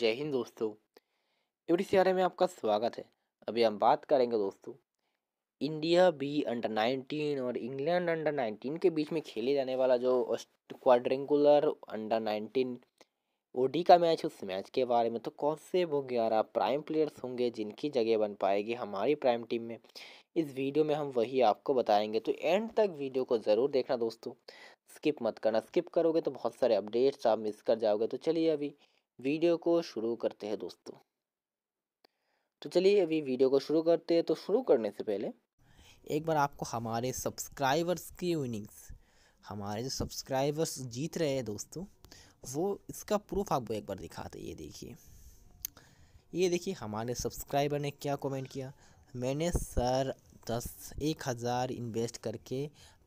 जय हिंद दोस्तों एवरी सियारे में आपका स्वागत है अभी हम बात करेंगे दोस्तों इंडिया भी अंडर नाइनटीन और इंग्लैंड अंडर नाइनटीन के बीच में खेले जाने वाला जो क्वाड्रेंगुलर अंडर नाइनटीन ओडी का मैच उस मैच के बारे में तो कौन से वो ग्यारह प्राइम प्लेयर्स होंगे जिनकी जगह बन पाएगी हमारी प्राइम टीम में इस वीडियो में हम वही आपको बताएंगे तो एंड तक वीडियो को ज़रूर देखना दोस्तों स्किप मत करना स्किप करोगे तो बहुत सारे अपडेट्स आप मिस कर जाओगे तो चलिए अभी वीडियो को शुरू करते हैं दोस्तों तो चलिए अभी वीडियो को शुरू करते हैं तो शुरू करने से पहले एक बार आपको हमारे सब्सक्राइबर्स की विनिंग्स हमारे जो सब्सक्राइबर्स जीत रहे हैं दोस्तों वो इसका प्रूफ आपको एक बार दिखाते ये देखिए ये देखिए हमारे सब्सक्राइबर ने क्या कमेंट किया मैंने सर दस एक हज़ार इन्वेस्ट करके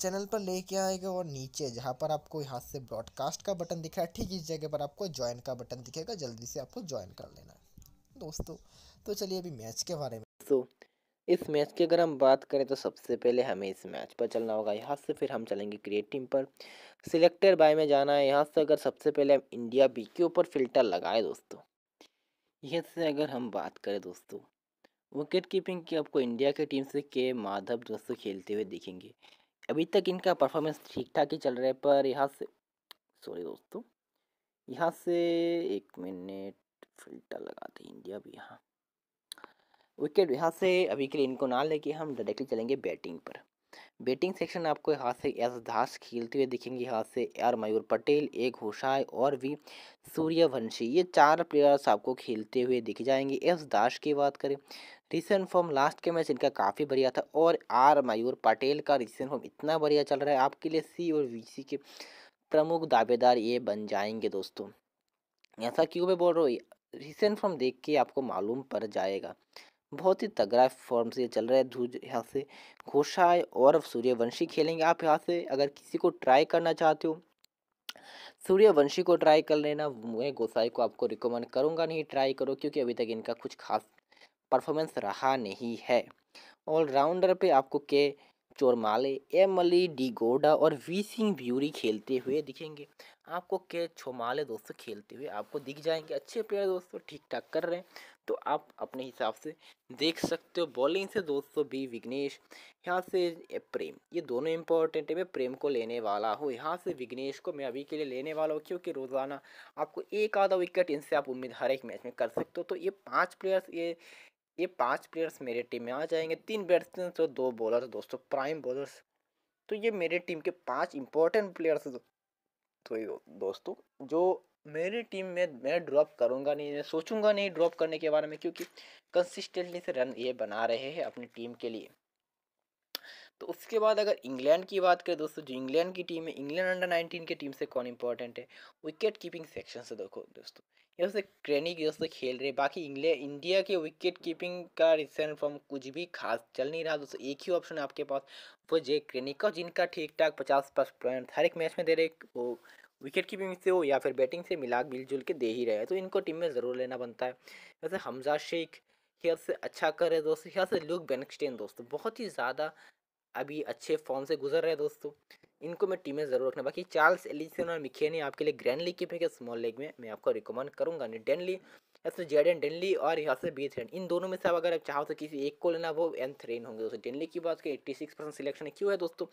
चैनल पर लेके आएगा और नीचे जहाँ पर आपको यहाँ से ब्रॉडकास्ट का बटन दिख रहा है ठीक इस जगह पर आपको ज्वाइन का बटन दिखेगा जल्दी से आपको ज्वाइन कर लेना है दोस्तों तो चलिए अभी मैच के बारे में दोस्तों इस मैच की अगर हम बात करें तो सबसे पहले हमें इस मैच पर चलना होगा यहाँ से फिर हम चलेंगे क्रिएट टीम पर सिलेक्टर बाय में जाना है यहाँ से अगर सबसे पहले हम इंडिया बी के ऊपर फिल्टर लगाए दोस्तों यहाँ से अगर हम बात करें दोस्तों विकेट कीपिंग की आपको इंडिया के टीम से के माधव दोस्तों खेलते हुए दिखेंगे अभी तक इनका परफॉर्मेंस ठीक ठाक ही चल रहा है पर यहाँ से सॉरी दोस्तों यहाँ से एक मिनट फिल्टर लगा दें इंडिया भी यहाँ विकेट यहाँ से अभी के लिए इनको ना लेके हम डायरेक्टली चलेंगे बैटिंग पर बैटिंग सेक्शन आपको यहाँ से एस दास खेलते हुए दिखेंगे यहाँ से आर मयूर पटेल ए घोषाय और भी सूर्यवंशी ये चार प्लेयर्स आपको खेलते हुए दिख जाएंगे एस दास की बात करें रिसेंट फॉर्म लास्ट के मैच इनका काफ़ी बढ़िया था और आर मयूर पटेल का रिसेंट फॉर्म इतना बढ़िया चल रहा है आपके लिए सी और वी के प्रमुख दावेदार ये बन जाएंगे दोस्तों ऐसा क्यों मैं बोल रहा हूँ रिसेंट फॉर्म देख के आपको मालूम पड़ जाएगा बहुत ही तगड़ा फॉर्म से चल रहा है धूज यहाँ से घोषाए और सूर्यवंशी खेलेंगे आप यहाँ से अगर किसी को ट्राई करना चाहते हो सूर्यवंशी को ट्राई कर लेना मैं गोसाई को आपको रिकमेंड करूँगा नहीं ट्राई करो क्योंकि अभी तक इनका कुछ खास परफॉर्मेंस रहा नहीं है ऑलराउंडर पे आपको के चोरमाले एम अली डी गोडा और वी सिंह ब्यूरी खेलते हुए दिखेंगे आपको के छोमाले दोस्तों खेलते हुए आपको दिख जाएंगे अच्छे प्लेयर दोस्तों ठीक ठाक कर रहे हैं तो आप अपने हिसाब से देख सकते हो बॉलिंग से दोस्तों बी विग्नेश यहाँ से प्रेम ये दोनों इंपॉर्टेंट है मैं प्रेम को लेने वाला हूँ यहाँ से विग्नेश को मैं अभी के लिए लेने वाला हूँ क्योंकि रोज़ाना आपको एक आधा विकेट इनसे आप उम्मीद हर एक मैच में कर सकते हो तो ये पाँच प्लेयर्स ये ये पांच प्लेयर्स मेरे टीम में आ जाएंगे तीन बैट्समैन और तो दो बॉलर दोस्तों प्राइम बॉलर्स तो ये मेरे टीम के पांच इंपॉर्टेंट प्लेयर्स तो ये दोस्तों जो मेरी टीम में मैं ड्रॉप करूंगा नहीं मैं सोचूंगा नहीं ड्रॉप करने के बारे में क्योंकि कंसिस्टेंटली से रन ये बना रहे हैं अपनी टीम के लिए तो उसके बाद अगर इंग्लैंड की बात करें दोस्तों जो इंग्लैंड की टीम है इंग्लैंड अंडर नाइनटीन के टीम से कौन इंपॉर्टेंट है विकेट कीपिंग सेक्शन से देखो दोस्तों ये उससे क्रेनी की दोस्तों खेल रहे बाकी इंग्लैंड इंडिया के विकेट कीपिंग का रिसेंट फॉर्म कुछ भी खास चल नहीं रहा दोस्तों एक ही ऑप्शन है आपके पास वो जे क्रेनिका जिनका ठीक ठाक पचास पास पॉइंट हर एक मैच में दे रहे वो विकेट कीपिंग से हो या फिर बैटिंग से मिला मिलजुल के दे ही रहे हैं तो इनको टीम में ज़रूर लेना बनता है वैसे हमजा शेख खेल से अच्छा कर रहे दोस्तों यहाँ से लुक बेनस्टेन दोस्तों बहुत ही ज़्यादा अभी अच्छे फॉर्म से गुजर रहे हैं दोस्तों इनको मैं टीम में ज़रूर रखना बाकी चार्ल्स एलिसन और मिखेनी आपके लिए ग्रैंड लीग की फेंगे स्मॉल लीग में मैं आपको रिकमेंड करूँगा नहीं डेनली या तो एंड डेनली और यहाँ से बी थ्रेन इन दोनों में से आप अगर आप चाहो तो किसी एक को लेना वो एन थ्रेन होंगे दोस्तों डेनली की बात करें एट्टी सिक्स परसेंट सिलेक्शन क्यों है दोस्तों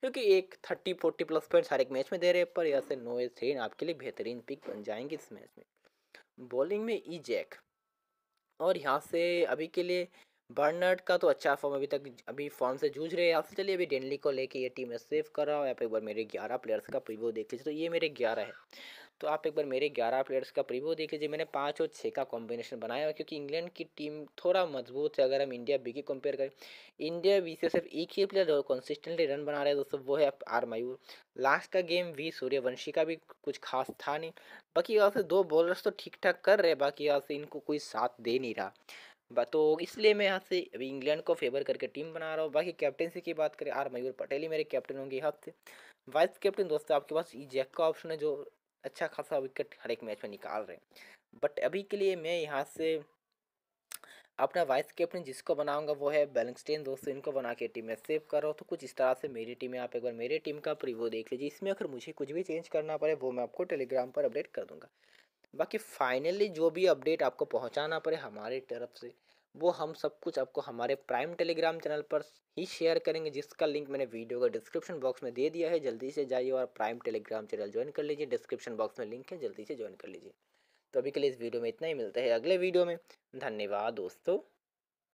क्योंकि एक थर्टी फोर्टी प्लस पॉइंट हर एक मैच में दे रहे हैं पर यहाँ से नो ए थ्रेन आपके लिए बेहतरीन पिक बन जाएंगे इस मैच में बॉलिंग में ई e जैक और यहाँ से अभी के लिए बर्नर्ड का तो अच्छा फॉर्म अभी तक अभी फॉर्म से जूझ रहे हैं आपसे चलिए अभी डेनली को लेके ये टीम में सेव कर रहा हूँ आप एक बार मेरे ग्यारह प्लेयर्स का प्रीव्यू देख लीजिए तो ये मेरे ग्यारह है तो आप एक बार मेरे ग्यारह प्लेयर्स का प्रीव्यू देख लीजिए मैंने पाँच और छः का कॉम्बिनेशन बनाया क्योंकि इंग्लैंड की टीम थोड़ा मजबूत है अगर हम इंडिया बी की कंपेयर करें इंडिया बी से सिर्फ एक ही प्लेयर कंसिस्टेंटली रन बना रहे हैं दोस्तों वो है आर मयूर लास्ट का गेम वी सूर्यवंशी का भी कुछ खास था नहीं बाकी यहाँ से दो बॉलर्स तो ठीक ठाक कर रहे हैं बाकी यहाँ से इनको कोई साथ दे नहीं रहा तो इसलिए मैं यहाँ से अभी इंग्लैंड को फेवर करके टीम बना रहा हूँ बाकी कैप्टनसी की बात करें आर मयूर पटेल ही मेरे कैप्टन होंगे से वाइस कैप्टन दोस्तों आपके पास जैक e का ऑप्शन है जो अच्छा खासा विकेट हर एक मैच में निकाल रहे हैं बट अभी के लिए मैं यहाँ से अपना वाइस कैप्टन जिसको बनाऊंगा वो है बैलेंस्टेन दोस्तों इनको बना के टीम में सेव कर रहा हूँ तो कुछ इस तरह से मेरी टीम है आप एक बार मेरी टीम का प्रीव्यू देख लीजिए इसमें अगर मुझे कुछ भी चेंज करना पड़े वो मैं आपको टेलीग्राम पर अपडेट कर दूंगा बाकी फाइनली जो भी अपडेट आपको पहुंचाना पड़े हमारे तरफ से वो हम सब कुछ आपको हमारे प्राइम टेलीग्राम चैनल पर ही शेयर करेंगे जिसका लिंक मैंने वीडियो का डिस्क्रिप्शन बॉक्स में दे दिया है जल्दी से जाइए और प्राइम टेलीग्राम चैनल ज्वाइन कर लीजिए डिस्क्रिप्शन बॉक्स में लिंक है जल्दी से ज्वाइन कर लीजिए तो अभी के लिए इस वीडियो में इतना ही मिलता है अगले वीडियो में धन्यवाद दोस्तों